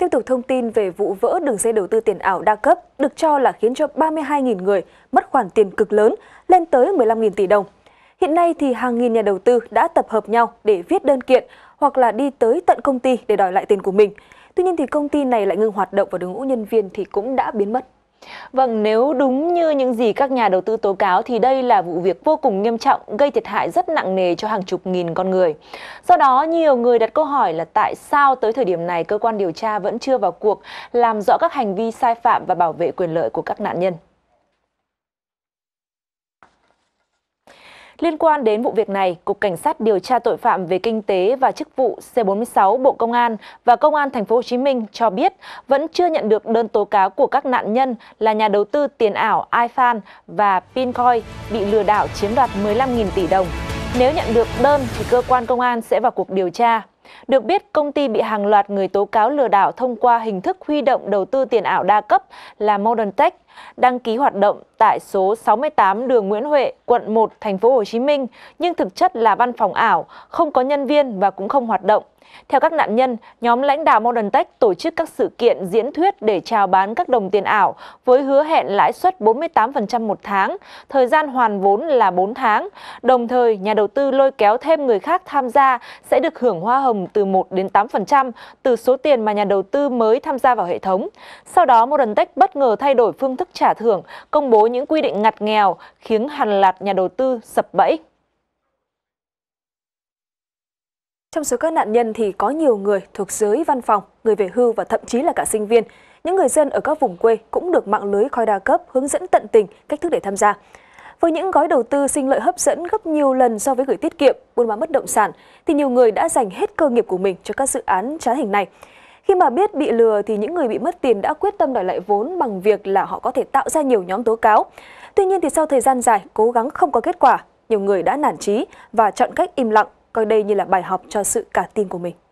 Tiếp tục thông tin về vụ vỡ đường dây đầu tư tiền ảo đa cấp được cho là khiến cho 32.000 người mất khoản tiền cực lớn lên tới 15.000 tỷ đồng. Hiện nay thì hàng nghìn nhà đầu tư đã tập hợp nhau để viết đơn kiện hoặc là đi tới tận công ty để đòi lại tiền của mình. Tuy nhiên thì công ty này lại ngưng hoạt động và đội ngũ nhân viên thì cũng đã biến mất. Vâng, nếu đúng như những gì các nhà đầu tư tố cáo thì đây là vụ việc vô cùng nghiêm trọng, gây thiệt hại rất nặng nề cho hàng chục nghìn con người. Do đó, nhiều người đặt câu hỏi là tại sao tới thời điểm này cơ quan điều tra vẫn chưa vào cuộc làm rõ các hành vi sai phạm và bảo vệ quyền lợi của các nạn nhân. Liên quan đến vụ việc này, Cục Cảnh sát điều tra tội phạm về kinh tế và chức vụ C46 Bộ Công an và Công an Thành phố Hồ Chí Minh cho biết vẫn chưa nhận được đơn tố cáo của các nạn nhân là nhà đầu tư tiền ảo iFan và Pincoin bị lừa đảo chiếm đoạt 15.000 tỷ đồng. Nếu nhận được đơn thì cơ quan công an sẽ vào cuộc điều tra. Được biết, công ty bị hàng loạt người tố cáo lừa đảo thông qua hình thức huy động đầu tư tiền ảo đa cấp là Modern Tech, đăng ký hoạt động tại số 68 đường Nguyễn Huệ, quận 1, thành phố Hồ Chí Minh, nhưng thực chất là văn phòng ảo, không có nhân viên và cũng không hoạt động. Theo các nạn nhân, nhóm lãnh đạo Modern Tech tổ chức các sự kiện diễn thuyết để chào bán các đồng tiền ảo với hứa hẹn lãi suất 48% một tháng, thời gian hoàn vốn là 4 tháng. Đồng thời, nhà đầu tư lôi kéo thêm người khác tham gia sẽ được hưởng hoa hồng trồng từ 1 đến 8% từ số tiền mà nhà đầu tư mới tham gia vào hệ thống. Sau đó, Modentech bất ngờ thay đổi phương thức trả thưởng, công bố những quy định ngặt nghèo khiến hàn lạt nhà đầu tư sập bẫy. Trong số các nạn nhân thì có nhiều người thuộc giới văn phòng, người về hưu và thậm chí là cả sinh viên. Những người dân ở các vùng quê cũng được mạng lưới khói đa cấp hướng dẫn tận tình cách thức để tham gia. Với những gói đầu tư sinh lợi hấp dẫn gấp nhiều lần so với gửi tiết kiệm, buôn bán bất động sản, thì nhiều người đã dành hết cơ nghiệp của mình cho các dự án trá hình này. Khi mà biết bị lừa thì những người bị mất tiền đã quyết tâm đòi lại vốn bằng việc là họ có thể tạo ra nhiều nhóm tố cáo. Tuy nhiên thì sau thời gian dài cố gắng không có kết quả, nhiều người đã nản trí và chọn cách im lặng, coi đây như là bài học cho sự cả tin của mình.